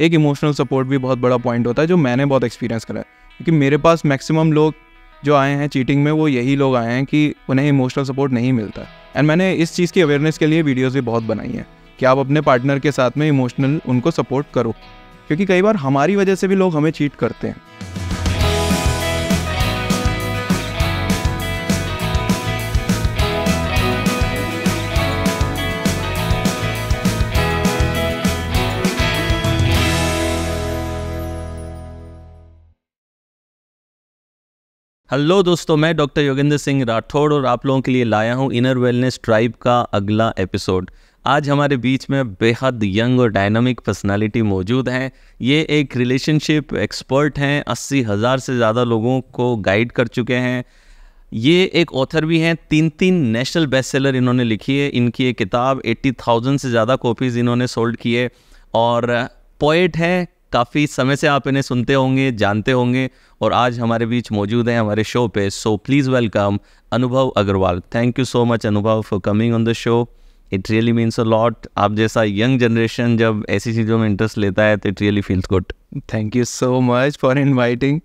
एक emotional support भी बहुत बड़ा पॉइंट होता है जो मैंने बहुत एक्सपीरियंस करा है क्योंकि मेरे पास मैक्सिमम लोग जो आए हैं चीटिंग में वो यही लोग आए हैं कि उन्हें इमोशनल सपोर्ट नहीं मिलता एंड मैंने इस चीज़ की अवेयरनेस के लिए वीडियोज़ भी बहुत बनाई हैं कि आप अपने पार्टनर के साथ में इमोशनल उनको सपोर्ट करो क्योंकि कई बार हमारी वजह से भी लोग हमें चीट करते हैं हेलो दोस्तों मैं डॉक्टर योगेंद्र सिंह राठौड़ और आप लोगों के लिए लाया हूँ इनर वेलनेस ट्राइब का अगला एपिसोड आज हमारे बीच में बेहद यंग और डायनामिक पर्सनालिटी मौजूद हैं ये एक रिलेशनशिप एक्सपर्ट हैं अस्सी हज़ार से ज़्यादा लोगों को गाइड कर चुके हैं ये एक ऑथर भी हैं तीन तीन नेशनल बेस्ट सेलर इन्होंने लिखी है इनकी एक किताब एट्टी थाउजेंड से ज़्यादा कॉपीज़ इन्होंने सोल्ड किए और पोइट हैं काफ़ी समय से आप इन्हें सुनते होंगे जानते होंगे और आज हमारे बीच मौजूद हैं हमारे शो पे सो please welcome Anubhav Agarwal thank you so much Anubhav for coming on the show it really means a lot आप जैसा यंग जनरेशन जब ऐसी चीज़ों में इंटरेस्ट लेता है तो it really feels good thank you so much for inviting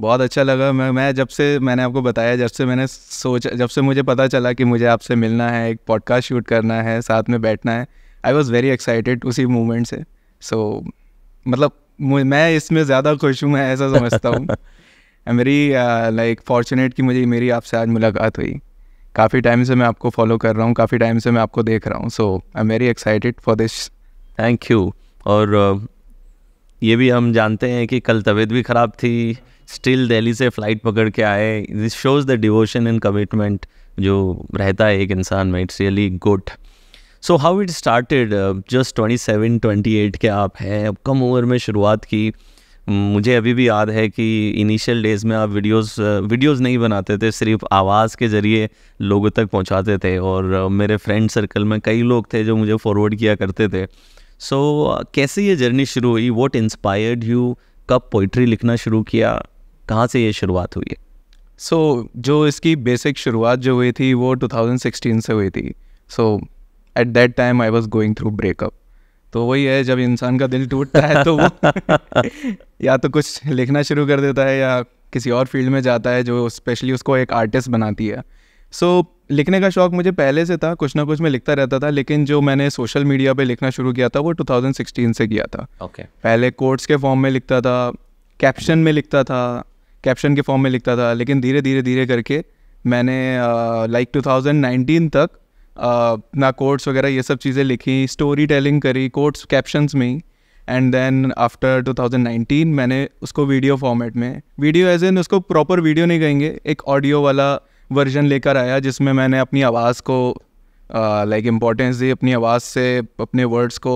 बहुत अच्छा लगा मैं मैं जब से मैंने आपको बताया जब से मैंने सोचा जब से मुझे पता चला कि मुझे आपसे मिलना है एक पॉडकास्ट शूट करना है साथ में बैठना है आई वॉज़ वेरी एक्साइटेड उसी मोमेंट से सो so, मतलब मैं इसमें ज़्यादा खुश हूँ मैं ऐसा समझता हूँ मेरी लाइक फॉर्चुनेट कि मुझे मेरी आपसे आज मुलाकात हुई काफ़ी टाइम से मैं आपको फॉलो कर रहा हूँ काफ़ी टाइम से मैं आपको देख रहा हूँ so I am very excited for this thank you और ये भी हम जानते हैं कि कल तबीयत भी ख़राब थी स्टिल दिल्ली से फ़्लाइट पकड़ के आए this shows the devotion and commitment जो रहता है एक इंसान में it's really good so how it started just twenty seven twenty eight के आप हैं अब कम उम्र में शुरुआत की मुझे अभी भी याद है कि इनिशियल डेज़ में आप वीडियोस वीडियोस uh, नहीं बनाते थे सिर्फ आवाज़ के ज़रिए लोगों तक पहुंचाते थे और uh, मेरे फ्रेंड सर्कल में कई लोग थे जो मुझे फॉरवर्ड किया करते थे सो so, uh, कैसे ये जर्नी शुरू हुई वॉट इंस्पायर्ड यू कब पोइट्री लिखना शुरू किया कहाँ से ये शुरुआत हुई सो so, जो इसकी बेसिक शुरुआत जो हुई थी वो 2016 से हुई थी so so, at that time I was going through breakup तो वही है जब इंसान का दिल टूटता है तो वो या तो कुछ लिखना शुरू कर देता है या किसी और फील्ड में जाता है जो स्पेशली उसको एक आर्टिस्ट बनाती है सो so, लिखने का शौक़ मुझे पहले से था कुछ ना कुछ मैं लिखता रहता था लेकिन जो मैंने सोशल मीडिया पे लिखना शुरू किया था वो 2016 से किया था ओके okay. पहले कोर्ट्स के फॉर्म में लिखता था कैप्शन में लिखता था कैप्शन के फॉर्म में लिखता था लेकिन धीरे धीरे धीरे करके मैंने लाइक uh, like 2019 तक अपना कोट्स वगैरह ये सब चीज़ें लिखी स्टोरी टेलिंग करी कोट्स कैप्शंस में एंड देन आफ्टर 2019 मैंने उसको वीडियो फॉर्मेट में वीडियो एज एन उसको प्रॉपर वीडियो नहीं कहेंगे एक ऑडियो वाला वर्जन लेकर आया जिसमें मैंने अपनी आवाज़ को लाइक इम्पोर्टेंस दी अपनी आवाज़ से अपने वर्ड्स को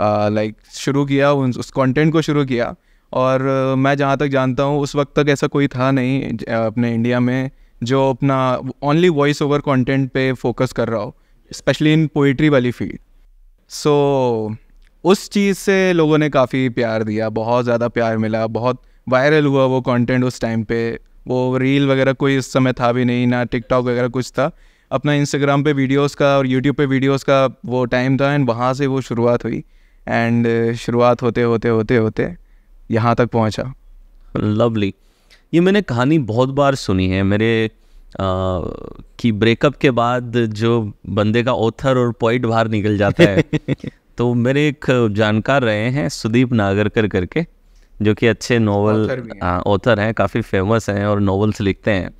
लाइक uh, like, शुरू किया उन उस कंटेंट को शुरू किया और uh, मैं जहाँ तक जानता हूँ उस वक्त तक ऐसा कोई था नहीं अपने इंडिया में जो अपना ओनली वॉइस ओवर कंटेंट पे फोकस कर रहा हो स्पेशली इन पोइट्री वाली फील्ड सो so, उस चीज़ से लोगों ने काफ़ी प्यार दिया बहुत ज़्यादा प्यार मिला बहुत वायरल हुआ वो कंटेंट उस टाइम पे वो रील वगैरह कोई इस समय था भी नहीं ना टिकटॉक वगैरह कुछ था अपना इंस्टाग्राम पे वीडियोस का और यूट्यूब पे वीडियोस का वो टाइम था एंड वहाँ से वो शुरुआत हुई एंड शुरुआत होते होते होते होते यहाँ तक पहुँचा लवली ये मैंने कहानी बहुत बार सुनी है मेरे कि ब्रेकअप के बाद जो बंदे का ऑथर और पॉइंट बाहर निकल जाता है तो मेरे एक जानकार रहे हैं सुदीप नागरकर करके जो कि अच्छे नॉवल ऑथर हैं हाँ, काफ़ी फेमस हैं और नॉवल्स लिखते हैं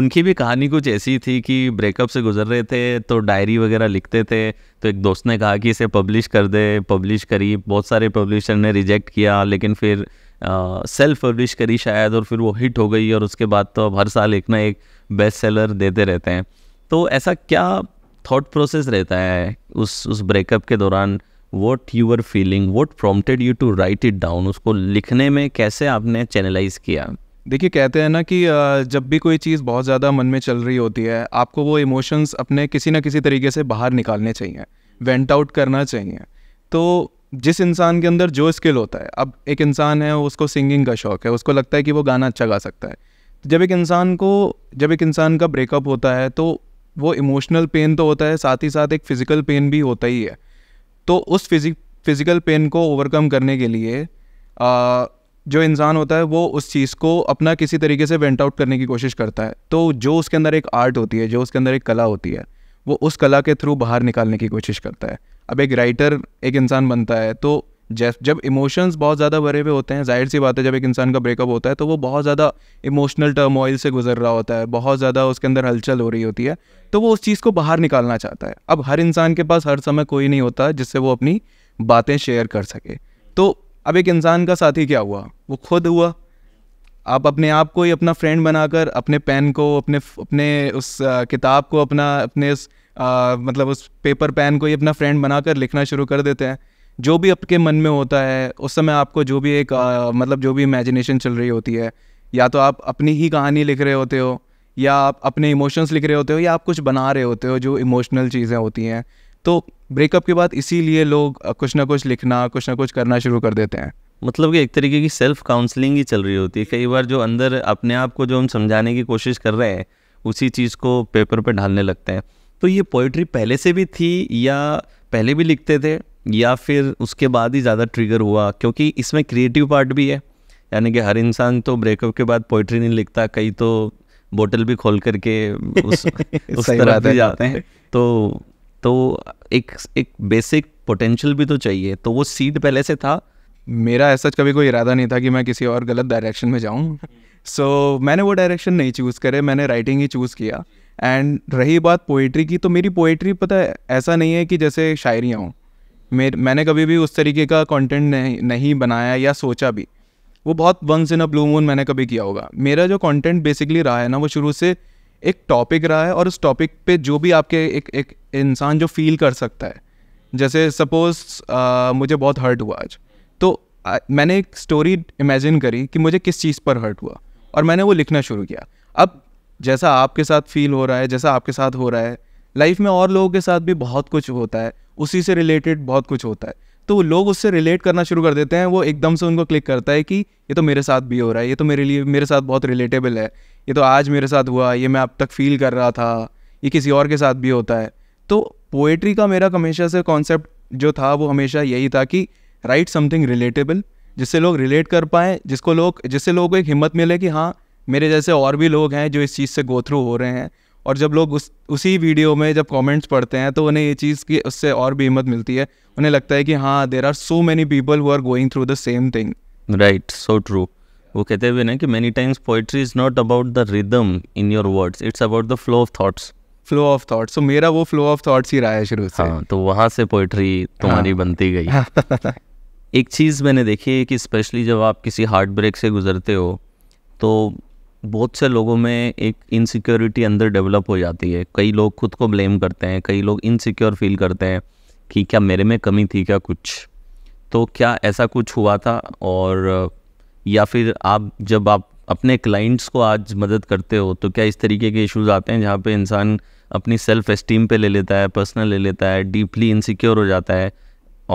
उनकी भी कहानी कुछ ऐसी थी कि ब्रेकअप से गुजर रहे थे तो डायरी वगैरह लिखते थे तो एक दोस्त ने कहा कि इसे पब्लिश कर दे पब्लिश करी बहुत सारे पब्लिशर ने रिजेक्ट किया लेकिन फिर सेल्फ पब्लिश करी शायद और फिर वो हिट हो गई और उसके बाद तो अब हर साल एक ना एक बेस्ट सेलर देते रहते हैं तो ऐसा क्या थॉट प्रोसेस रहता है उस उस ब्रेकअप के दौरान what you are feeling what prompted you to write it down उसको लिखने में कैसे आपने चैनलाइज किया देखिए कहते हैं ना कि जब भी कोई चीज़ बहुत ज़्यादा मन में चल रही होती है आपको वो इमोशंस अपने किसी ना किसी तरीके से बाहर निकालने चाहिए वेंट आउट करना चाहिए तो जिस इंसान के अंदर जो स्किल होता है अब एक इंसान है उसको सिंगिंग का शौक़ है उसको लगता है कि वो गाना अच्छा गा सकता है जब एक इंसान को जब एक इंसान का ब्रेकअप होता है तो वो इमोशनल पेन तो होता है साथ ही साथ एक फ़िज़िकल पेन भी होता ही है तो उस फिजिक फिज़िकल पेन को ओवरकम करने के लिए आ, जो इंसान होता है वो उस चीज़ को अपना किसी तरीके से वेंट आउट करने की कोशिश करता है तो जो उसके अंदर एक आर्ट होती है जो उसके अंदर एक कला होती है वो उस कला के थ्रू बाहर निकालने की कोशिश करता है अब एक राइटर एक इंसान बनता है तो जैस जब इमोशंस बहुत ज़्यादा भरे हुए होते हैं जाहिर सी बात है जब एक इंसान का ब्रेकअप होता है तो वो बहुत ज़्यादा इमोशनल टर्मोइल से गुजर रहा होता है बहुत ज़्यादा उसके अंदर हलचल हो रही होती है तो वो उस चीज़ को बाहर निकालना चाहता है अब हर इंसान के पास हर समय कोई नहीं होता जिससे वो अपनी बातें शेयर कर सके तो अब एक इंसान का साथी क्या हुआ वो खुद हुआ आप अपने आप को ही अपना फ्रेंड बनाकर अपने पेन को अपने अपने उस किताब को अपना अपने उस आ, मतलब उस पेपर पैन को ही अपना फ्रेंड बनाकर लिखना शुरू कर देते हैं जो भी आपके मन में होता है उस समय आपको जो भी एक आ, मतलब जो भी इमेजिनेशन चल रही होती है या तो आप अपनी ही कहानी लिख रहे होते हो या आप अपने इमोशंस लिख रहे होते हो या आप कुछ बना रहे होते हो जो इमोशनल चीज़ें होती हैं तो ब्रेकअप के बाद इसीलिए लोग कुछ ना कुछ लिखना कुछ ना कुछ करना शुरू कर देते हैं मतलब कि एक तरीके की सेल्फ काउंसलिंग ही चल रही होती है कई बार जो अंदर अपने आप को जो हम समझाने की कोशिश कर रहे हैं उसी चीज़ को पेपर पर पे ढालने लगते हैं तो ये पोइट्री पहले से भी थी या पहले भी लिखते थे या फिर उसके बाद ही ज़्यादा ट्रिगर हुआ क्योंकि इसमें क्रिएटिव पार्ट भी है यानी कि हर इंसान तो ब्रेकअप के बाद पोइट्री नहीं लिखता कई तो बोतल भी खोल करके उस उस तरह भी जाते हैं तो तो एक एक बेसिक पोटेंशियल भी तो चाहिए तो वो सीड पहले से था मेरा ऐसा कभी कोई इरादा नहीं था कि मैं किसी और गलत डायरेक्शन में जाऊँ सो so, मैंने वो डायरेक्शन नहीं चूज़ करे मैंने राइटिंग ही चूज़ किया एंड रही बात पोइट्री की तो मेरी पोइट्री पता है ऐसा नहीं है कि जैसे शायरियाँ हों मेरे मैंने कभी भी उस तरीके का कंटेंट नहीं नहीं बनाया या सोचा भी वो बहुत once in a blue moon मैंने कभी किया होगा मेरा जो कंटेंट बेसिकली रहा है ना वो शुरू से एक टॉपिक रहा है और उस टॉपिक पे जो भी आपके एक एक इंसान जो फील कर सकता है जैसे सपोज़ मुझे बहुत हर्ट हुआ आज तो आ, मैंने एक स्टोरी इमेजिन करी कि मुझे किस चीज़ पर हर्ट हुआ और मैंने वो लिखना शुरू किया अब जैसा आपके साथ फील हो रहा है जैसा आपके साथ हो रहा है लाइफ में और लोगों के साथ भी बहुत कुछ होता है उसी से रिलेटेड बहुत कुछ होता है तो लोग उससे रिलेट करना शुरू कर देते हैं वो एकदम से उनको क्लिक करता है कि ये तो मेरे साथ भी हो रहा है ये तो मेरे लिए मेरे साथ बहुत रिलेटेबल है ये तो आज मेरे साथ हुआ ये मैं अब तक फील कर रहा था ये किसी और के साथ भी होता है तो पोएट्री का मेरा हमेशा से कॉन्सेप्ट जो था वो हमेशा यही था कि राइट समथिंग रिलेटेबल जिससे लोग रिलेट कर पाएँ जिसको लोग जिससे लोगों को एक हिम्मत मिले कि हाँ मेरे जैसे और भी लोग हैं जो इस चीज़ से गो थ्रू हो रहे हैं और जब लोग उस उसी वीडियो में जब कमेंट्स पढ़ते हैं तो उन्हें ये चीज़ की उससे और भी हिम्मत मिलती है उन्हें लगता है कि हाँ there are so many people who are going through the same thing right so true वो कहते हुए ना कि many times poetry is not about the rhythm in your words it's about the flow of thoughts flow of thought तो मेरा वो flow of thoughts ही रहा है शुरू से हाँ, तो वहाँ से पोइट्री तुम्हारी हाँ. बनती गई हाँ। एक चीज़ मैंने देखी है कि स्पेशली जब आप किसी हार्ट ब्रेक से गुजरते हो तो बहुत से लोगों में एक इनसिक्योरिटी अंदर डेवलप हो जाती है कई लोग खुद को ब्लेम करते हैं कई लोग इनसिक्योर फील करते हैं कि क्या मेरे में कमी थी क्या कुछ तो क्या ऐसा कुछ हुआ था और या फिर आप जब आप अपने क्लाइंट्स को आज मदद करते हो तो क्या इस तरीके के इश्यूज आते हैं जहाँ पे इंसान अपनी सेल्फ एस्टीम पे ले लेता है पर्सनल ले लेता है डीपली इनसिक्योर हो जाता है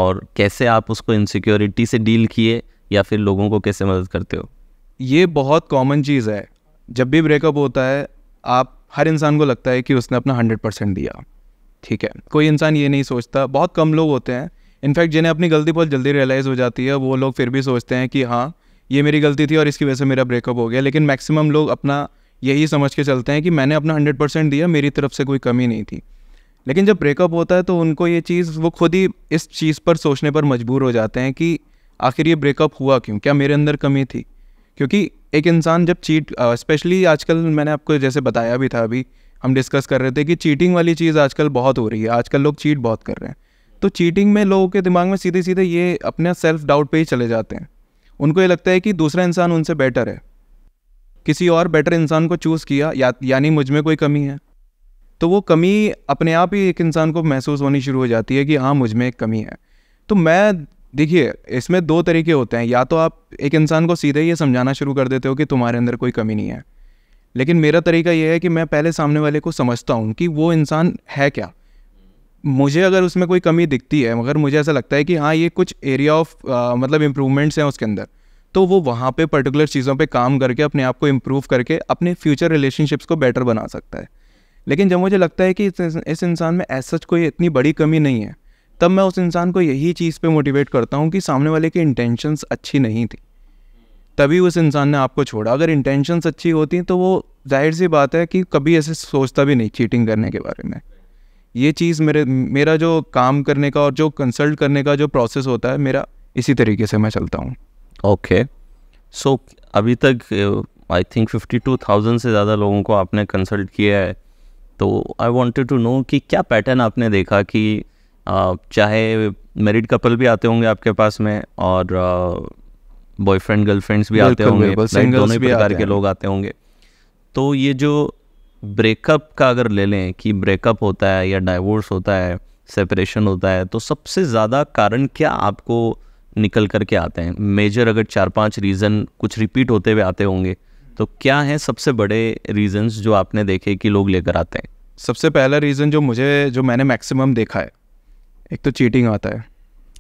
और कैसे आप उसको इनसिक्योरिटी से डील किए या फिर लोगों को कैसे मदद करते हो ये बहुत कॉमन चीज़ है जब भी ब्रेकअप होता है आप हर इंसान को लगता है कि उसने अपना हंड्रेड परसेंट दिया ठीक है कोई इंसान ये नहीं सोचता बहुत कम लोग होते हैं इनफैक्ट जिन्हें अपनी गलती बहुत जल्दी रियलाइज़ हो जाती है वो लोग फिर भी सोचते हैं कि हाँ ये मेरी गलती थी और इसकी वजह से मेरा ब्रेकअप हो गया लेकिन मैक्सिमम लोग अपना यही समझ के चलते हैं कि मैंने अपना हंड्रेड परसेंट दिया मेरी तरफ से कोई कमी नहीं थी लेकिन जब ब्रेकअप होता है तो उनको ये चीज़ वो खुद ही इस चीज़ पर सोचने पर मजबूर हो जाते हैं कि आखिर ये ब्रेकअप हुआ क्यों क्या मेरे अंदर कमी थी क्योंकि एक इंसान जब चीट स्पेशली आजकल मैंने आपको जैसे बताया भी था अभी हम डिस्कस कर रहे थे कि चीटिंग वाली चीज़ आजकल बहुत हो रही है आजकल लोग चीट बहुत कर रहे हैं तो चीटिंग में लोगों के दिमाग में सीधे सीधे ये अपने सेल्फ डाउट पे ही चले जाते हैं उनको ये लगता है कि दूसरा इंसान उनसे बेटर है किसी और बेटर इंसान को चूज़ किया या यानी मुझ में कोई कमी है तो वो कमी अपने आप ही एक इंसान को महसूस होनी शुरू हो जाती है कि हाँ मुझ में एक कमी है तो मैं देखिए इसमें दो तरीके होते हैं या तो आप एक इंसान को सीधे ये समझाना शुरू कर देते हो कि तुम्हारे अंदर कोई कमी नहीं है लेकिन मेरा तरीका यह है कि मैं पहले सामने वाले को समझता हूँ कि वो इंसान है क्या मुझे अगर उसमें कोई कमी दिखती है मगर मुझे ऐसा लगता है कि हाँ ये कुछ एरिया ऑफ मतलब इम्प्रूवमेंट्स हैं उसके अंदर तो वो वहाँ पे पर्टिकुलर चीज़ों पे काम करके अपने आप को इम्प्रूव करके अपने फ्यूचर रिलेशनशिप्स को बेटर बना सकता है लेकिन जब मुझे लगता है कि इस इंसान में ऐसा कोई इतनी बड़ी कमी नहीं है तब मैं उस इंसान को यही चीज़ पे मोटिवेट करता हूँ कि सामने वाले की इंटेंशंस अच्छी नहीं थी तभी उस इंसान ने आपको छोड़ा अगर इंटेंशंस अच्छी होती तो वो जाहिर सी बात है कि कभी ऐसे सोचता भी नहीं चीटिंग करने के बारे में ये चीज़ मेरे मेरा जो काम करने का और जो कंसल्ट करने का जो प्रोसेस होता है मेरा इसी तरीके से मैं चलता हूँ ओके सो अभी तक I think fifty two thousand से ज़्यादा लोगों को आपने कंसल्ट किया है तो आई वॉन्टेड टू नो कि क्या पैटर्न आपने देखा कि चाहे मैरिड कपल भी आते होंगे आपके पास में और बॉयफ्रेंड गर्लफ्रेंड्स भी आते होंगे दोनों प्रकार के लोग आते होंगे तो ये जो ब्रेकअप का अगर ले लें कि ब्रेकअप होता है या डाइवोर्स होता है सेपरेशन होता है तो सबसे ज़्यादा कारण क्या आपको निकल करके आते हैं मेजर अगर चार पांच रीज़न कुछ रिपीट होते हुए आते होंगे तो क्या हैं सबसे बड़े रीजंस जो आपने देखे कि लोग लेकर आते हैं सबसे पहला रीज़न जो मुझे जो मैंने मैक्सिमम देखा है एक तो चीटिंग आता है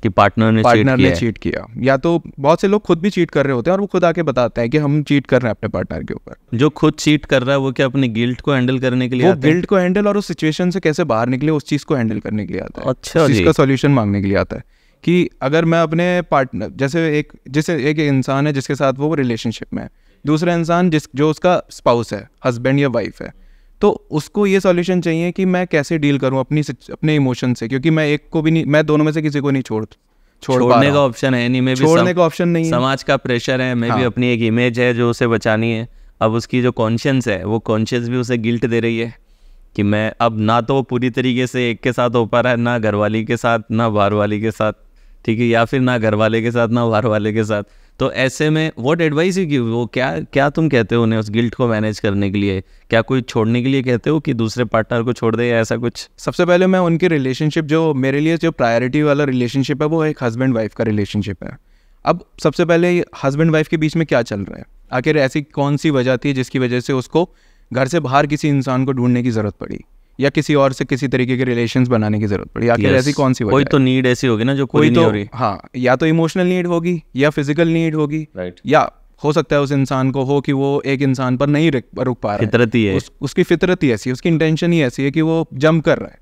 कि पार्टनर ने पार्टनर चीट ने किया चीट किया या तो बहुत से लोग खुद भी चीट कर रहे होते हैं और वो खुद आके बताते हैं कि हम चीट कर रहे हैं अपने पार्टनर के ऊपर जो खुद चीट कर रहा है वो क्या अपने गिल्ट को हैंडल करने के लिए वो गिल्ट को हैंडल और उस सिचुएशन से कैसे बाहर निकले उस चीज़ को हैंडल करने के लिए आता है अच्छा उस चीज़ का सोल्यूशन मांगने के लिए आता है कि अगर मैं अपने पार्टनर जैसे एक जैसे एक इंसान है जिसके साथ वो रिलेशनशिप में है दूसरा इंसान जिस जो उसका स्पाउस है हस्बैंड या वाइफ है तो उसको ये सॉल्यूशन चाहिए कि मैं कैसे डील करूँ अपनी अपने इमोशन से क्योंकि मैं एक को भी नहीं मैं दोनों में से किसी को नहीं छोड़ छोड़ने का ऑप्शन है नहीं मैं भी छोड़ने का ऑप्शन नहीं समाज का प्रेशर है मैं हाँ। भी अपनी एक इमेज है जो उसे बचानी है अब उसकी जो कॉन्शियंस है वो कॉन्शियंस भी उसे गिल्ट दे रही है कि मैं अब ना तो पूरी तरीके से एक के साथ हो पा रहा है ना वाली के साथ ना बाहर वाली के साथ ठीक है या फिर ना घर वाले के साथ ना बाहर वाले के साथ तो ऐसे में वॉट एडवाइस यू गिव वो क्या क्या तुम कहते हो उन्हें उस गिल्ट को मैनेज करने के लिए क्या कोई छोड़ने के लिए कहते हो कि दूसरे पार्टनर को छोड़ दे या ऐसा कुछ सबसे पहले मैं उनकी रिलेशनशिप जो मेरे लिए जो प्रायोरिटी वाला रिलेशनशिप है वो एक हस्बैंड वाइफ का रिलेशनशिप है अब सबसे पहले हस्बैंड वाइफ के बीच में क्या चल रहा है आखिर ऐसी कौन सी वजह थी जिसकी वजह से उसको घर से बाहर किसी इंसान को ढूंढने की ज़रूरत पड़ी या किसी और से किसी तरीके के रिलेशन बनाने की जरूरत पड़ी आखिर yes. ऐसी कौन सी कोई तो नीड ऐसी होगी ना जो कोई तो हाँ या तो इमोशनल नीड होगी या फिजिकल नीड होगी right. या हो सकता है उस इंसान को हो कि वो एक इंसान पर नहीं रुक पा रहा फितरत ही है उस, उसकी फितरत ही ऐसी है उसकी इंटेंशन ही ऐसी है कि वो जंप कर रहा है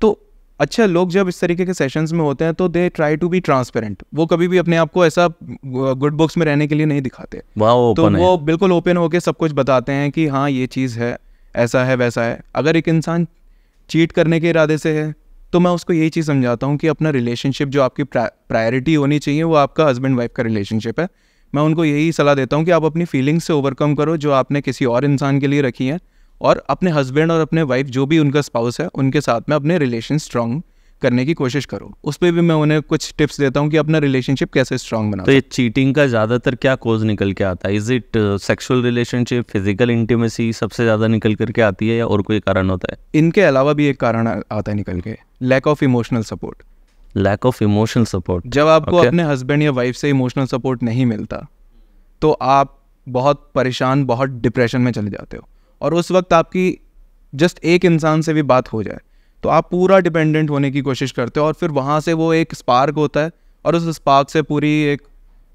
तो अच्छा लोग जब इस तरीके के सेशंस में होते हैं तो they try to be transparent वो कभी भी अपने आप को ऐसा गुड बुक्स में रहने के लिए नहीं दिखाते तो वो बिल्कुल ओपन होकर सब कुछ बताते हैं कि हाँ ये चीज़ है ऐसा है वैसा है अगर एक इंसान चीट करने के इरादे से है तो मैं उसको यही चीज़ समझाता हूँ कि अपना रिलेशनशिप जो आपकी प्रायोरिटी होनी चाहिए वो आपका हस्बैंड वाइफ का रिलेशनशिप है मैं उनको यही सलाह देता हूँ कि आप अपनी फीलिंग्स से ओवरकम करो जो आपने किसी और इंसान के लिए रखी हैं और अपने हस्बैंड और अपने वाइफ जो भी उनका स्पाउस है उनके साथ में अपने रिलेशन स्ट्रॉन्ग करने की कोशिश करो उस पर भी मैं उन्हें कुछ टिप्स देता हूँ कि अपना रिलेशनशिप कैसे स्ट्रांग बना तो ये चीटिंग का ज़्यादातर क्या कोज निकल के आता है is it sexual relationship physical intimacy सबसे ज़्यादा निकल करके आती है या और कोई कारण होता है इनके अलावा भी एक कारण आता है निकल के lack of emotional support lack of emotional support जब आपको okay. अपने हस्बैंड या वाइफ से इमोशनल सपोर्ट नहीं मिलता तो आप बहुत परेशान बहुत डिप्रेशन में चले जाते हो और उस वक्त आपकी जस्ट एक इंसान से भी बात हो जाए तो आप पूरा डिपेंडेंट होने की कोशिश करते हो और फिर वहाँ से वो एक स्पार्क होता है और उस स्पार्क से पूरी एक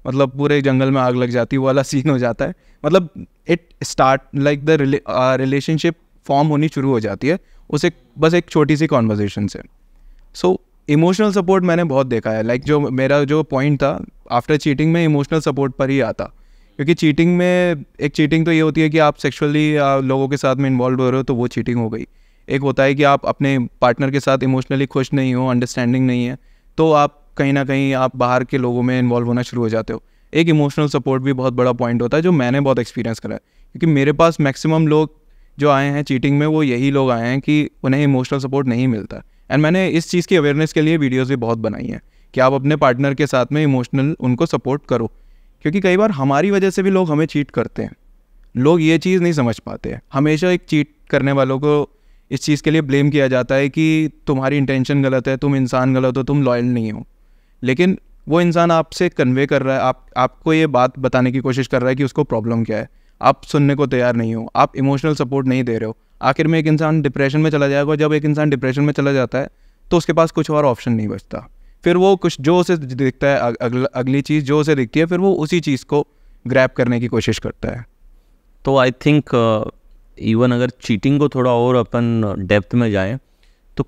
मतलब पूरे जंगल में आग लग जाती है वाला सीन हो जाता है मतलब it start like the relationship form होनी शुरू हो जाती है उस एक बस एक छोटी सी कॉन्वर्जेसन से सो इमोशनल सपोर्ट मैंने बहुत देखा है लाइक like जो मेरा जो पॉइंट था आफ्टर चीटिंग में इमोशनल सपोर्ट पर ही आता क्योंकि चीटिंग में एक चीटिंग तो ये होती है कि आप सेक्सुअली uh, लोगों के साथ में इन्वॉल्व हो रहे हो तो वो चीटिंग हो गई एक होता है कि आप अपने पार्टनर के साथ इमोशनली खुश नहीं हो अंडरस्टैंडिंग नहीं है तो आप कहीं ना कहीं आप बाहर के लोगों में इन्वॉल्व होना शुरू हो जाते हो एक इमोशनल सपोर्ट भी बहुत बड़ा पॉइंट होता है जो मैंने बहुत एक्सपीरियंस करा है क्योंकि मेरे पास मैक्सिमम लोग जो आए हैं चीटिंग में वो यही लोग आए हैं कि उन्हें इमोशनल सपोर्ट नहीं मिलता एंड मैंने इस चीज़ की अवेयरनेस के लिए वीडियोज़ भी बहुत बनाई हैं कि आप अपने पार्टनर के साथ में इमोशनल उनको सपोर्ट करो क्योंकि कई बार हमारी वजह से भी लोग हमें चीट करते हैं लोग ये चीज़ नहीं समझ पाते हैं हमेशा एक चीट करने वालों को इस चीज़ के लिए ब्लेम किया जाता है कि तुम्हारी इंटेंशन गलत है तुम इंसान गलत हो तुम लॉयल नहीं हो लेकिन वो इंसान आपसे कन्वे कर रहा है आप आपको ये बात बताने की कोशिश कर रहा है कि उसको प्रॉब्लम क्या है आप सुनने को तैयार नहीं हो आप इमोशनल सपोर्ट नहीं दे रहे हो आखिर में एक इंसान डिप्रेशन में चला जाएगा जब एक इंसान डिप्रेशन में चला जाता है तो उसके पास कुछ और ऑप्शन नहीं बचता फिर वो कुछ जो उसे दिखता है अगली चीज़ जो उसे दिखती है फिर वो उसी चीज़ को ग्रैप करने की कोशिश करता है तो आई थिंक इवन अगर चीटिंग को थोड़ा और अपन डेप्थ में जाएं तो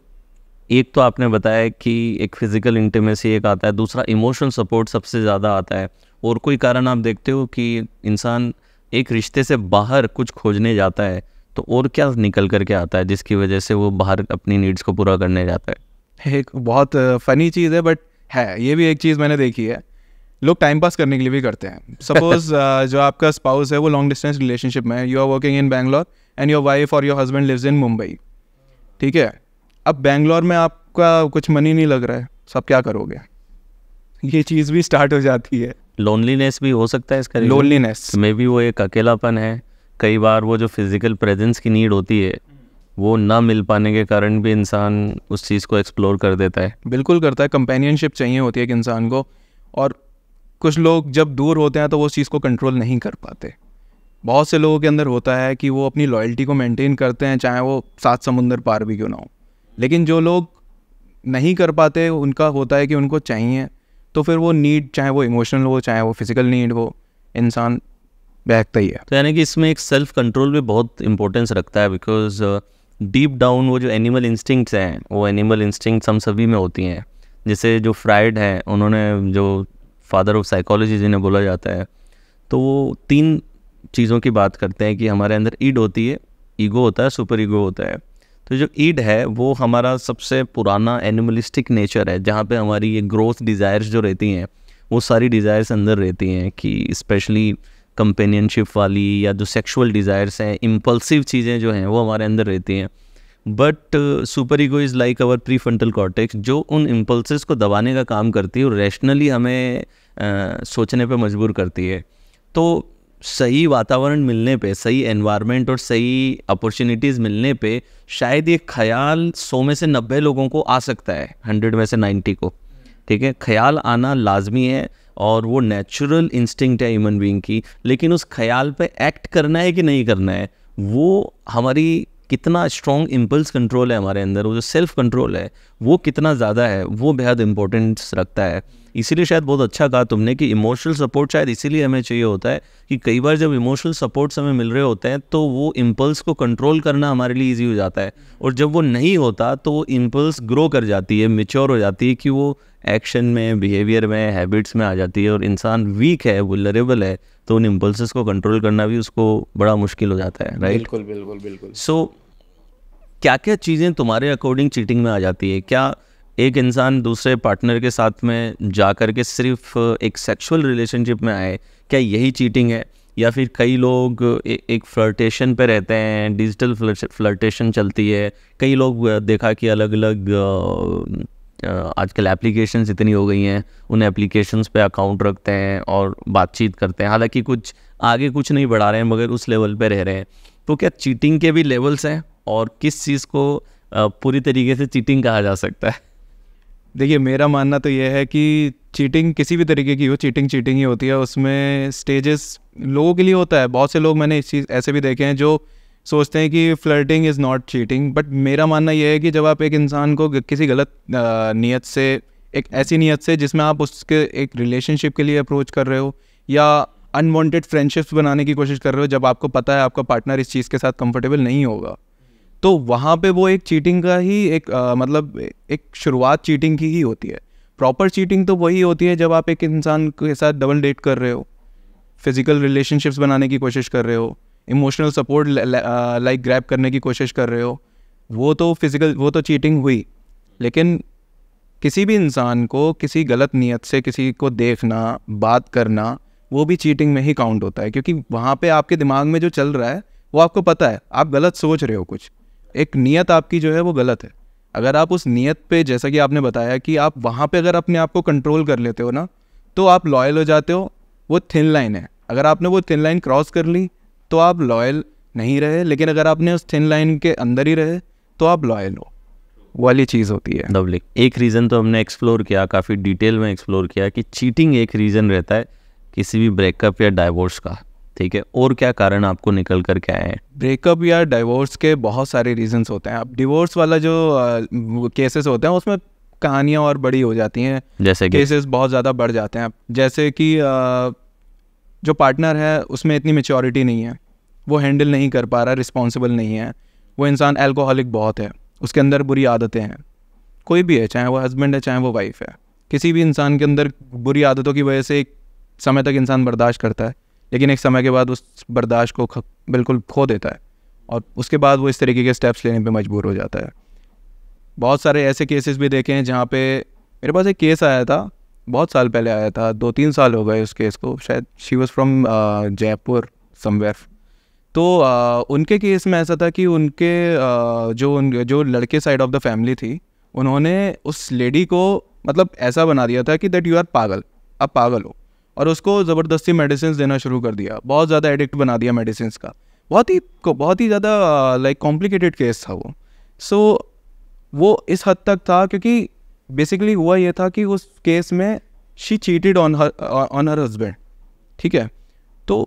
एक तो आपने बताया कि एक फिज़िकल इंटीमेसी एक आता है दूसरा इमोशनल सपोर्ट सबसे ज़्यादा आता है और कोई कारण आप देखते हो कि इंसान एक रिश्ते से बाहर कुछ खोजने जाता है तो और क्या निकल करके आता है जिसकी वजह से वो बाहर अपनी नीड्स को पूरा करने जाता है एक बहुत फ़नी चीज़ है बट है ये भी एक चीज़ मैंने देखी है लोग टाइम पास करने के लिए भी करते हैं सपोज uh, जो आपका स्पाउस है वो लॉन्ग डिस्टेंस रिलेशनशिप में you are working in Bangalore and your wife or your husband lives in Mumbai ठीक है अब बैंगलोर में आपका कुछ मनी नहीं लग रहा है सब तो क्या करोगे ये चीज़ भी स्टार्ट हो जाती है लोनलीनेस भी हो सकता है इसका लोनलीनेस मे भी वो एक अकेलापन है कई बार वो जो फिज़िकल प्रेजेंस की नीड होती है वो ना मिल पाने के कारण भी इंसान उस चीज़ को एक्सप्लोर कर देता है बिल्कुल करता है कंपेनियनशिप चाहिए होती है एक इंसान को और कुछ लोग जब दूर होते हैं तो वो चीज़ को कंट्रोल नहीं कर पाते बहुत से लोगों के अंदर होता है कि वो अपनी लॉयल्टी को मेंटेन करते हैं चाहे वो सात समुंदर पार भी क्यों ना हो लेकिन जो लोग नहीं कर पाते उनका होता है कि उनको चाहिए तो फिर वो नीड चाहे वो इमोशनल हो चाहे वो फिज़िकल नीड हो इंसान बहकता ही है तो यानी कि इसमें एक सेल्फ कंट्रोल भी बहुत इंपॉर्टेंस रखता है बिकॉज डीप डाउन वो जो एनिमल इंस्टिंक्ट्स हैं वो एनिमल इंस्टिंक्ट्स हम सभी में होती हैं जैसे जो फ्राइड हैं उन्होंने जो फादर ऑफ साइकोलॉजी जिन्हें बोला जाता है तो वो तीन चीज़ों की बात करते हैं कि हमारे अंदर ईड होती है ईगो होता है सुपर ईगो होता है तो जो ईड है वो हमारा सबसे पुराना एनिमलिस्टिक नेचर है जहाँ पे हमारी ये ग्रोथ डिज़ायर्स जो रहती हैं वो सारी डिज़ायर्स अंदर रहती हैं कि स्पेशली कंपेनियनशिप वाली या जो सेक्सुअल डिज़ायर्स हैं इम्पल्सिव चीज़ें जो हैं वो हमारे अंदर रहती हैं but super ego is like our prefrontal cortex जो उन इम्पल्स को दबाने का काम करती है और रैशनली हमें आ, सोचने पर मजबूर करती है तो सही वातावरण मिलने पे सही एनवायरनमेंट और सही अपॉर्चुनिटीज़ मिलने पे शायद ये ख्याल सौ में से नब्बे लोगों को आ सकता है हंड्रेड में से नाइन्टी को ठीक है ख्याल आना लाजमी है और वो नेचुरल इंस्टिंक्ट है ह्यूमन बींग की लेकिन उस ख्याल पे एक्ट करना है कि नहीं करना है वो हमारी कितना स्ट्रॉन्ग इम्पल्स कंट्रोल है हमारे अंदर वो जो सेल्फ कंट्रोल है वो कितना ज़्यादा है वो बेहद इंपॉर्टेंस रखता है इसीलिए शायद बहुत अच्छा कहा तुमने कि इमोशनल सपोर्ट शायद इसीलिए हमें चाहिए होता है कि कई बार जब इमोशनल सपोर्ट्स हमें मिल रहे होते हैं तो वो इम्पल्स को कंट्रोल करना हमारे लिए ईजी हो जाता है और जब वो नहीं होता तो वो इम्पल्स ग्रो कर जाती है मेच्योर हो जाती है कि वो एक्शन में बिहेवियर में हैबिट्स में आ जाती है और इंसान वीक है वुलरेबल है तो उन इम्पल्स को कंट्रोल करना भी उसको बड़ा मुश्किल हो जाता है राइट बिल्कुल बिल्कुल बिल्कुल सो so, क्या क्या चीज़ें तुम्हारे अकॉर्डिंग चीटिंग में आ जाती है क्या एक इंसान दूसरे पार्टनर के साथ में जा कर के सिर्फ एक सेक्सुअल रिलेशनशिप में आए क्या यही चीटिंग है या फिर कई लोग ए, एक फ्लर्टेशन पे रहते हैं डिजिटल फ्लर्टेशन चलती है कई लोग देखा कि अलग अलग आजकल एप्लीकेशंस इतनी हो गई हैं उन एप्लीकेशंस पे अकाउंट रखते हैं और बातचीत करते हैं हालांकि कुछ आगे कुछ नहीं बढ़ा रहे हैं मगर उस लेवल पे रह रहे हैं तो क्या चीटिंग के भी लेवल्स हैं और किस चीज़ को पूरी तरीके से चीटिंग कहा जा सकता है देखिए मेरा मानना तो यह है कि चीटिंग किसी भी तरीके की हो चीटिंग चीटिंग ही होती है उसमें स्टेजेस लोगों के लिए होता है बहुत से लोग मैंने इस चीज़ ऐसे भी देखे हैं जो सोचते हैं कि flirting is not cheating but मेरा मानना यह है कि जब आप एक इंसान को किसी गलत नीयत से एक ऐसी नीयत से जिसमें आप उसके एक रिलेशनशिप के लिए अप्रोच कर रहे हो या अनवांटेड फ्रेंडशिप्स बनाने की कोशिश कर रहे हो जब आपको पता है आपका पार्टनर इस चीज़ के साथ कंफर्टेबल नहीं होगा तो वहाँ पे वो एक चीटिंग का ही एक आ, मतलब एक शुरुआत चीटिंग की ही होती है प्रॉपर चीटिंग तो वही होती है जब आप एक इंसान के साथ डबल डेट कर रहे हो फिज़िकल रिलेशनशिप्स बनाने की कोशिश कर रहे हो इमोशनल सपोर्ट लाइक ग्रैप करने की कोशिश कर रहे हो वो तो फिज़िकल वो तो चीटिंग हुई लेकिन किसी भी इंसान को किसी गलत नीयत से किसी को देखना बात करना वो भी चीटिंग में ही काउंट होता है क्योंकि वहाँ पे आपके दिमाग में जो चल रहा है वो आपको पता है आप गलत सोच रहे हो कुछ एक नीयत आपकी जो है वो गलत है अगर आप उस नीयत पे जैसा कि आपने बताया कि आप वहाँ पे अगर अपने आप को कंट्रोल कर लेते हो ना तो आप लॉयल हो जाते हो वो थिन लाइन है अगर आपने वो थिन लाइन क्रॉस कर ली तो आप लॉयल नहीं रहे लेकिन अगर आपने उस थिन लाइन के अंदर ही रहे तो आप लॉयल हो वाली चीज़ होती है लवली एक रीज़न तो हमने एक्सप्लोर किया काफ़ी डिटेल में एक्सप्लोर किया कि चीटिंग एक रीज़न रहता है किसी भी ब्रेकअप या डाइवोर्स का ठीक है और क्या कारण आपको निकल कर क्या आए हैं ब्रेकअप या डाइवोर्स के बहुत सारे रीजंस होते हैं अब डिवोर्स वाला जो केसेस होते हैं उसमें कहानियाँ और बड़ी हो जाती हैं जैसे केसेस बहुत ज़्यादा बढ़ जाते हैं जैसे कि आ, जो पार्टनर है उसमें इतनी मेच्योरिटी नहीं है वो हैंडल नहीं कर पा रहा रिस्पॉन्सिबल नहीं है वो इंसान एल्कोहलिक बहुत है उसके अंदर बुरी आदतें हैं कोई भी है चाहे वो हस्बैंड है चाहे वो वाइफ है किसी भी इंसान के अंदर बुरी आदतों की वजह से एक समय तक इंसान बर्दाश्त करता है लेकिन एक समय के बाद उस बर्दाश्त को ख, बिल्कुल खो देता है और उसके बाद वो इस तरीके के स्टेप्स लेने पे मजबूर हो जाता है बहुत सारे ऐसे केसेस भी देखे हैं जहाँ पे मेरे पास एक केस आया था बहुत साल पहले आया था दो तीन साल हो गए उस केस को शायद she was from Jaipur somewhere तो आ, uh, उनके केस में ऐसा था कि उनके आ, uh, जो उन जो लड़के साइड ऑफ द फैमिली थी उन्होंने उस लेडी को मतलब ऐसा बना दिया था कि दैट यू आर पागल आप पागल हो और उसको ज़बरदस्ती मेडिसिन देना शुरू कर दिया बहुत ज़्यादा एडिक्ट बना दिया मेडिसिन का बहुत ही बहुत ही ज़्यादा लाइक कॉम्प्लिकेटेड केस था वो सो so, वो इस हद तक था क्योंकि बेसिकली हुआ ये था कि उस केस में she cheated on her on her husband ठीक है तो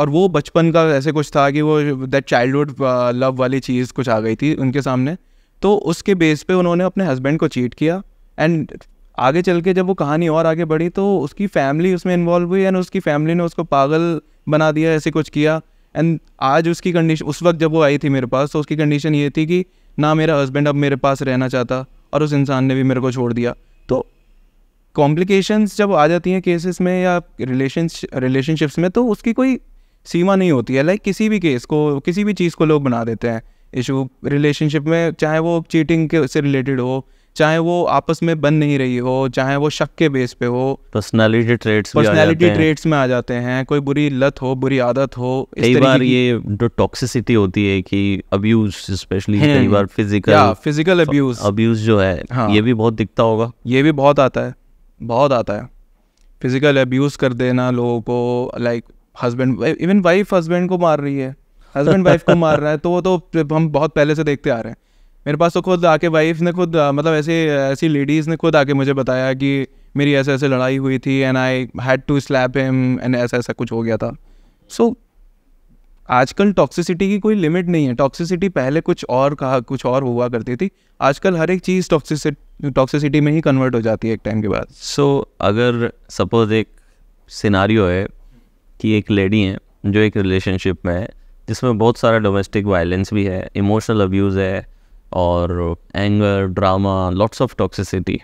और वो बचपन का ऐसे कुछ था कि वो दैट चाइल्डहुड लव वाली चीज़ कुछ आ गई थी उनके सामने तो उसके बेस पे उन्होंने अपने हस्बैंड को चीट किया एंड आगे चल के जब वो कहानी और आगे बढ़ी तो उसकी फैमिली उसमें इन्वॉल्व हुई एंड उसकी फैमिली ने उसको पागल बना दिया ऐसे कुछ किया एंड आज उसकी कंडीशन उस वक्त जब वो आई थी मेरे पास तो उसकी कंडीशन ये थी कि ना मेरा हस्बैंड अब मेरे पास रहना चाहता और उस इंसान ने भी मेरे को छोड़ दिया तो कॉम्प्लिकेशंस जब आ जाती हैं केसेस में या रिलेशन रिलेशनशिप्स में तो उसकी कोई सीमा नहीं होती है लाइक किसी भी केस को किसी भी चीज़ को लोग बना देते हैं इशू रिलेशनशिप में चाहे वो चीटिंग के से रिलेटेड हो चाहे वो आपस में बन नहीं रही हो चाहे वो शक के बेस पे हो पर्सनालिटी ट्रेड्स पर्सनालिटी ट्रेड्स में आ जाते हैं कोई बुरी लत हो बुरी आदत हो कई बार ये जो टॉक्सिसिटी होती है कि अब्यूज स्पेशली कई बार फिजिकल फिजिकल अब्यूज अब्यूज जो है हाँ, ये भी बहुत दिखता होगा ये भी बहुत आता है बहुत आता है फिजिकल अब्यूज कर देना लोगों को like husband even wife husband को मार रही है हस्बैंड वाइफ को मार रहा है तो वो तो हम बहुत पहले से देखते आ रहे हैं मेरे पास तो खुद आके वाइफ ने खुद मतलब ऐसे ऐसी लेडीज़ ने खुद आके मुझे बताया कि मेरी ऐसे ऐसे लड़ाई हुई थी and I had to slap him and ऐसा ऐसा कुछ हो गया था सो so, आजकल टॉक्सिसिटी की कोई लिमिट नहीं है टॉक्सिसिटी पहले कुछ और कहा कुछ और हुआ करती थी आजकल हर एक चीज़ टॉक्सिसिटी टॉक्सिसिटी में ही कन्वर्ट हो जाती है एक टाइम के बाद सो so, अगर सपोज एक सिनारियो है कि एक लेडी हैं जो एक रिलेशनशिप में है जिसमें बहुत सारा डोमेस्टिक वायलेंस भी है इमोशनल अब्यूज़ है और anger drama lots of toxicity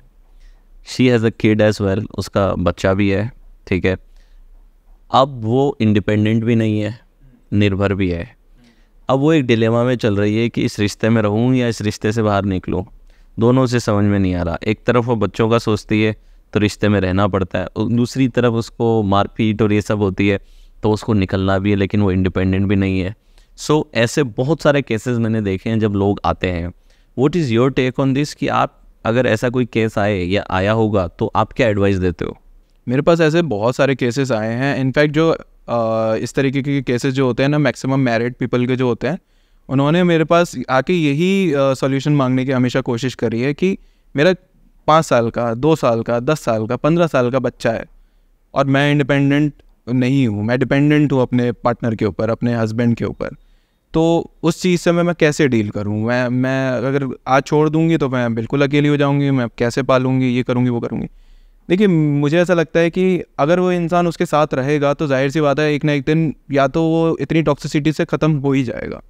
she has a kid as well उसका बच्चा भी है ठीक है अब वो इंडिपेंडेंट भी नहीं है निर्भर भी है अब वो एक डिलेमा में चल रही है कि इस रिश्ते में रहूँ या इस रिश्ते से बाहर निकलूँ दोनों से समझ में नहीं आ रहा एक तरफ वो बच्चों का सोचती है तो रिश्ते में रहना पड़ता है दूसरी तरफ उसको मारपीट और ये सब होती है तो उसको निकलना भी है लेकिन वो इंडिपेंडेंट भी नहीं है सो so, ऐसे बहुत सारे केसेस मैंने देखे हैं जब लोग आते हैं what is your take on this कि आप अगर ऐसा कोई केस आए या आया होगा तो आप क्या एडवाइस देते हो मेरे पास ऐसे बहुत सारे केसेस आए हैं इनफैक्ट जो आ, इस तरीके के केसेस जो होते हैं ना मैक्सिमम मैरिड पीपल के जो होते हैं उन्होंने मेरे पास आके यही सॉल्यूशन मांगने की हमेशा कोशिश करी है कि मेरा पाँच साल का दो साल का दस साल का पंद्रह साल का बच्चा है और मैं इंडिपेंडेंट नहीं हूँ मैं डिपेंडेंट हूँ अपने पार्टनर के ऊपर अपने हस्बैंड के ऊपर तो उस चीज़ से मैं मैं कैसे डील करूँ मैं मैं अगर आज छोड़ दूँगी तो मैं बिल्कुल अकेली हो जाऊँगी मैं कैसे पालूँगी ये करूँगी वो करूँगी देखिए मुझे ऐसा लगता है कि अगर वो इंसान उसके साथ रहेगा तो जाहिर सी बात है एक ना एक दिन या तो वो इतनी टॉक्सिसिटी से ख़त्म हो ही जाएगा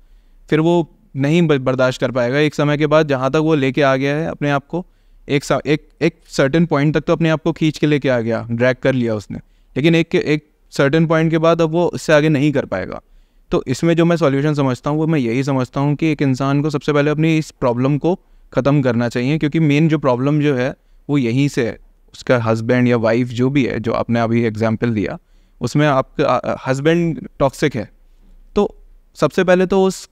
फिर वो नहीं बर्दाश्त कर पाएगा एक समय के बाद जहाँ तक वो लेके आ गया है अपने आप को एक एक एक सर्टन पॉइंट तक तो अपने आप को खींच के लेके आ गया ड्रैग कर लिया उसने लेकिन एक एक सर्टन पॉइंट के बाद अब वो उससे आगे नहीं कर पाएगा तो इसमें जो मैं सॉल्यूशन समझता हूँ वो मैं यही समझता हूँ कि एक इंसान को सबसे पहले अपनी इस प्रॉब्लम को ख़त्म करना चाहिए क्योंकि मेन जो प्रॉब्लम जो है वो यहीं से है उसका हस्बैंड या वाइफ जो भी है जो आपने अभी एग्जाम्पल दिया उसमें आपका हस्बैंड टॉक्सिक है तो सबसे पहले तो उस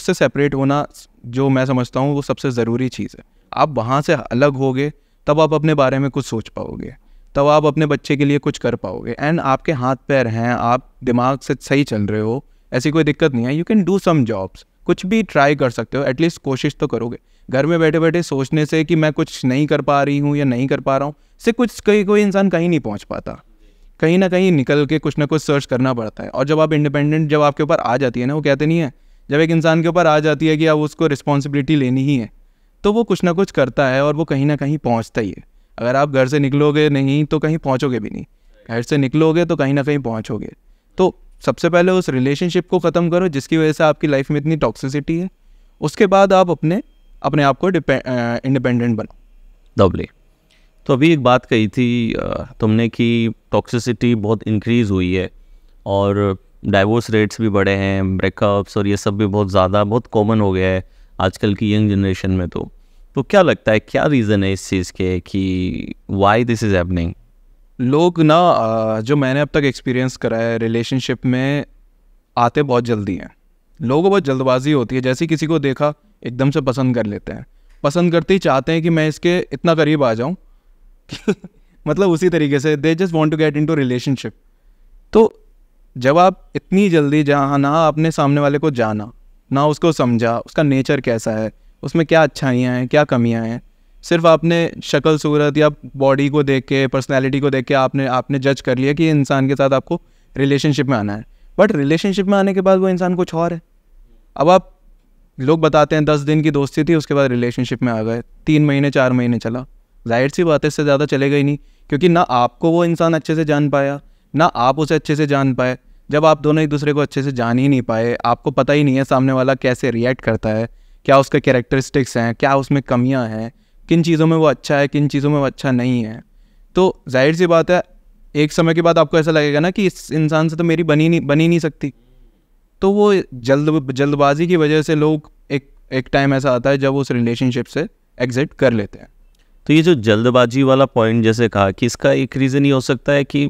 उससे सेपरेट होना जो मैं समझता हूँ वो सबसे ज़रूरी चीज़ है आप वहाँ से अलग होगे तब आप अपने बारे में कुछ सोच पाओगे तब आप अपने बच्चे के लिए कुछ कर पाओगे एंड आपके हाथ पैर हैं आप दिमाग से सही चल रहे हो ऐसी कोई दिक्कत नहीं है you can do some jobs कुछ भी ट्राई कर सकते हो एटलीस्ट कोशिश तो करोगे घर में बैठे बैठे सोचने से कि मैं कुछ नहीं कर पा रही हूँ या नहीं कर पा रहा हूँ से कुछ कहीं कोई इंसान कहीं नहीं पहुँच पाता कहीं ना कहीं निकल के कुछ ना कुछ सर्च करना पड़ता है और जब आप इंडिपेंडेंट जब आपके ऊपर आ जाती है ना वो कहते नहीं है जब एक इंसान के ऊपर आ जाती है कि अब उसको रिस्पॉन्सिबिलिटी लेनी ही है तो वो कुछ ना कुछ करता है और वो कहीं ना कहीं पहुँचता ही है अगर आप घर से निकलोगे नहीं तो कहीं पहुँचोगे भी नहीं घर से निकलोगे तो कहीं ना कहीं पहुँचोगे तो सबसे पहले उस रिलेशनशिप को ख़त्म करो जिसकी वजह से आपकी लाइफ में इतनी टॉक्सिसिटी है उसके बाद आप अपने अपने आप को इंडिपेंडेंट बनो डबले तो अभी एक बात कही थी तुमने कि टॉक्सिसिटी बहुत इंक्रीज़ हुई है और डाइवोर्स रेट्स भी बढ़े हैं ब्रेकअप्स और ये सब भी बहुत ज़्यादा बहुत कॉमन हो गया है आजकल की यंग जनरेशन में तो तो क्या लगता है क्या रीज़न है इस चीज़ के कि वाई दिस इज़ हैपनिंग लोग ना जो मैंने अब तक एक्सपीरियंस करा है रिलेशनशिप में आते बहुत जल्दी हैं लोगों को बहुत जल्दबाजी होती है जैसे किसी को देखा एकदम से पसंद कर लेते हैं पसंद करते ही चाहते हैं कि मैं इसके इतना करीब आ जाऊँ मतलब उसी तरीके से they just want to get into relationship तो जब आप इतनी जल्दी जहाँ ना आपने सामने वाले को जाना ना उसको समझा उसका नेचर कैसा है उसमें क्या अच्छाइयाँ हैं क्या कमियाँ हैं सिर्फ आपने शक्ल सूरत या बॉडी को देख के पर्सनैलिटी को देख के आपने आपने जज कर लिया कि इंसान के साथ आपको रिलेशनशिप में आना है बट रिलेशनशिप में आने के बाद वो इंसान कुछ और है अब आप लोग बताते हैं दस दिन की दोस्ती थी उसके बाद रिलेशनशिप में आ गए तीन महीने चार महीने चला जाहिर सी बात इससे ज़्यादा चले गई नहीं क्योंकि ना आपको वो इंसान अच्छे से जान पाया ना आप उसे अच्छे से जान पाए जब आप दोनों एक दूसरे को अच्छे से जान ही नहीं पाए आपको पता ही नहीं है सामने वाला कैसे रिएक्ट करता है क्या उसके कैरेक्टरिस्टिक्स हैं क्या उसमें कमियां हैं किन चीज़ों में वो अच्छा है किन चीज़ों में वो अच्छा नहीं है तो जाहिर सी बात है एक समय के बाद आपको ऐसा लगेगा ना कि इस इंसान से तो मेरी बनी नहीं बनी नहीं सकती तो वो जल्द जल्दबाजी की वजह से लोग एक एक टाइम ऐसा आता है जब उस रिलेशनशिप से एग्जिट कर लेते हैं तो ये जो जल्दबाजी वाला पॉइंट जैसे कहा कि इसका एक रीज़न ये हो सकता है कि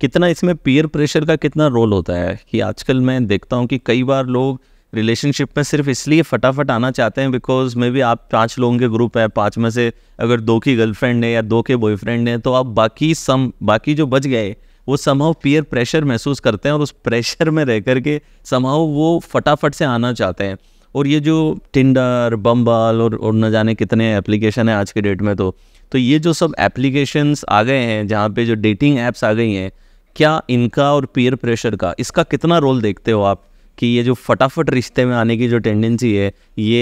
कितना इसमें पीयर प्रेशर का कितना रोल होता है कि आजकल मैं देखता हूँ कि कई बार लोग रिलेशनशिप में सिर्फ इसलिए फटाफट आना चाहते हैं बिकॉज मे बी आप पाँच लोगों के ग्रुप है पाँच में से अगर दो की गर्लफ्रेंड है या दो के बॉयफ्रेंड है तो आप बाकी सम बाकी जो बच गए वो समाव पीयर प्रेशर महसूस करते हैं और उस प्रेशर में रह करके समाव वो फटाफट से आना चाहते हैं और ये जो टिंडर बम्बाल और और न जाने कितने एप्लीकेशन हैं आज के डेट में तो तो ये जो सब एप्लीकेशंस आ गए हैं जहाँ पे जो डेटिंग ऐप्स आ गई हैं क्या इनका और पीयर प्रेशर का इसका कितना रोल देखते हो आप कि ये जो फटाफट रिश्ते में आने की जो टेंडेंसी है ये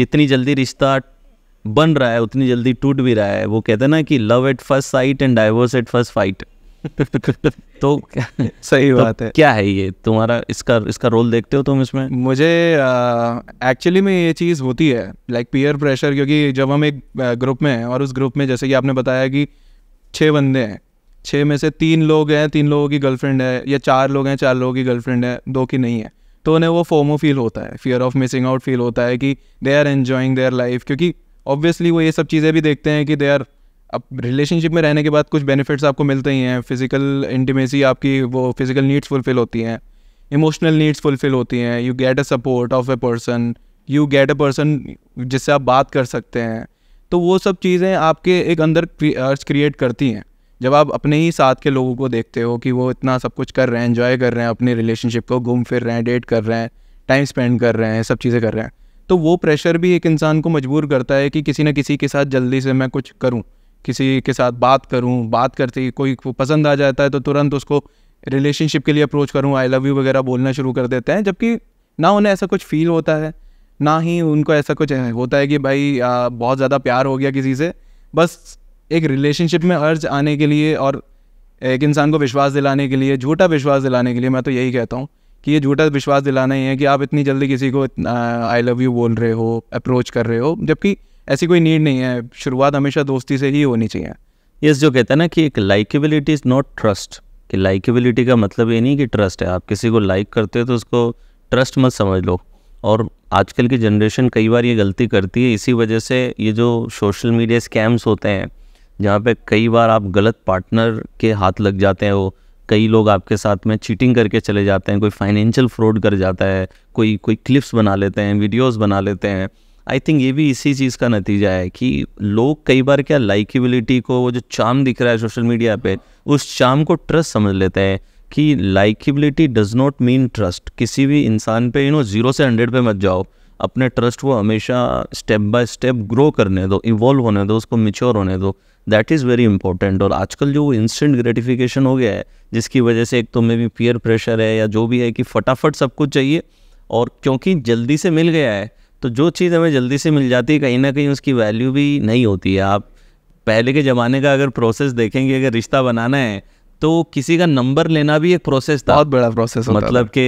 जितनी जल्दी रिश्ता बन रहा है उतनी जल्दी टूट भी रहा है वो कहते हैं ना कि love at first sight and divorce at first fight तो सही तो बात है क्या है ये तुम्हारा इसका इसका रोल देखते हो तुम इसमें मुझे एक्चुअली में ये चीज़ होती है लाइक पीयर प्रेशर क्योंकि जब हम एक ग्रुप में हैं और उस ग्रुप में जैसे कि आपने बताया कि छः बंदे हैं छः में से तीन लोग हैं तीन लोगों की गर्लफ्रेंड है या चार लोग हैं चार लोगों की गर्लफ्रेंड है दो की नहीं है तो उन्हें वो फोमो फील होता है fear of missing out feel होता है कि they are enjoying their life क्योंकि ऑब्वियसली वो ये सब चीज़ें भी देखते हैं कि दे आर अब रिलेशनशिप में रहने के बाद कुछ बेनिफिट्स आपको मिलते ही हैं फिजिकल इंटीमेसी आपकी वो फिजिकल नीड्स फुलफ़िल होती हैं इमोशनल नीड्स फुलफ़िल होती हैं you get a support of a person you get a person जिससे आप बात कर सकते हैं तो वो सब चीज़ें आपके एक अंदर क्रिएट करती हैं जब आप अपने ही साथ के लोगों को देखते हो कि वो इतना सब कुछ कर रहे हैं इन्जॉय कर रहे हैं अपने रिलेशनशिप को घूम फिर रहे हैं डेट कर रहे हैं टाइम स्पेंड कर रहे हैं सब चीज़ें कर रहे हैं तो वो प्रेशर भी एक इंसान को मजबूर करता है कि किसी न किसी के साथ जल्दी से मैं कुछ करूँ किसी के साथ बात करूँ बात करते कोई पसंद आ जाता है तो तुरंत उसको रिलेशनशिप के लिए अप्रोच करूँ आई लव यू वगैरह बोलना शुरू कर देते हैं जबकि ना उन्हें ऐसा कुछ फील होता है ना ही उनको ऐसा कुछ होता है कि भाई आ, बहुत ज़्यादा प्यार हो गया किसी से बस एक रिलेशनशिप में अर्ज आने के लिए और एक इंसान को विश्वास दिलाने के लिए झूठा विश्वास दिलाने के लिए मैं तो यही कहता हूँ कि ये झूठा विश्वास दिलाना ही है कि आप इतनी जल्दी किसी को आई लव यू बोल रहे हो अप्रोच कर रहे हो जबकि ऐसी कोई नीड नहीं है शुरुआत हमेशा दोस्ती से ही होनी चाहिए यस जो कहते हैं ना कि एक लाइकेबिलिटी इज़ नॉट ट्रस्ट कि लाइकेबिलिटी का मतलब ये नहीं कि ट्रस्ट है आप किसी को लाइक करते हो तो उसको ट्रस्ट मत समझ लो और आजकल की जनरेशन कई बार ये गलती करती है इसी वजह से ये जो सोशल मीडिया स्कैम्स होते हैं जहाँ पे कई बार आप गलत पार्टनर के हाथ लग जाते हैं वो कई लोग आपके साथ में चीटिंग करके चले जाते हैं कोई फाइनेंशियल फ्रॉड कर जाता है कोई कोई क्लिप्स बना लेते हैं वीडियोस बना लेते हैं आई थिंक ये भी इसी चीज़ का नतीजा है कि लोग कई बार क्या लाइकेबिलिटी को वो जो चाम दिख रहा है सोशल मीडिया पे उस चाम को ट्रस्ट समझ लेते हैं कि likeability does not mean trust किसी भी इंसान पे यू नो ज़ीरो से हंड्रेड पे मत जाओ अपने ट्रस्ट को हमेशा स्टेप बाय स्टेप ग्रो करने दो इवॉल्व होने दो उसको मिच्योर होने दो दैट इज़ वेरी इंपॉर्टेंट और आजकल जो इंस्टेंट ग्रेटिफिकेशन हो गया है जिसकी वजह से एक तो मे भी पीयर प्रेशर है या जो भी है कि फटाफट सब कुछ चाहिए और क्योंकि जल्दी से मिल गया है तो जो चीज़ हमें जल्दी से मिल जाती है कहीं ना कहीं उसकी वैल्यू भी नहीं होती है आप पहले के ज़माने का अगर प्रोसेस देखेंगे अगर रिश्ता बनाना है तो किसी का नंबर लेना भी एक प्रोसेस था बहुत बड़ा प्रोसेस मतलब कि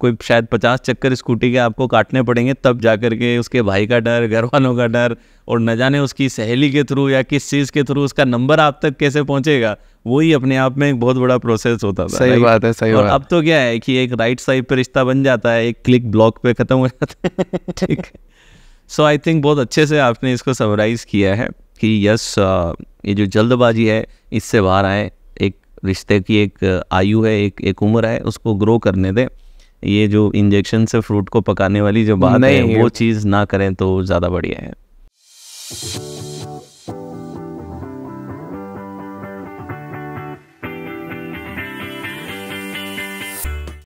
कोई शायद पचास चक्कर स्कूटी के आपको काटने पड़ेंगे तब जा कर के उसके भाई का डर घर वालों का डर और न जाने उसकी सहेली के थ्रू या किस चीज़ के थ्रू उसका नंबर आप तक कैसे पहुंचेगा वही अपने आप में एक बहुत बड़ा प्रोसेस होता था सही बात है सही और बात। अब तो क्या है कि एक राइट साइड पर रिश्ता बन जाता है एक क्लिक ब्लॉक पे खत्म हो जाता है ठीक सो आई थिंक बहुत अच्छे से आपने इसको समराइज़ किया है कि यस ये जो जल्दबाजी है इससे बाहर आए रिश्ते की एक आयु है एक एक उम्र है उसको ग्रो करने दें ये जो इंजेक्शन से फ्रूट को पकाने वाली जो बात है वो चीज़ ना करें तो ज़्यादा बढ़िया है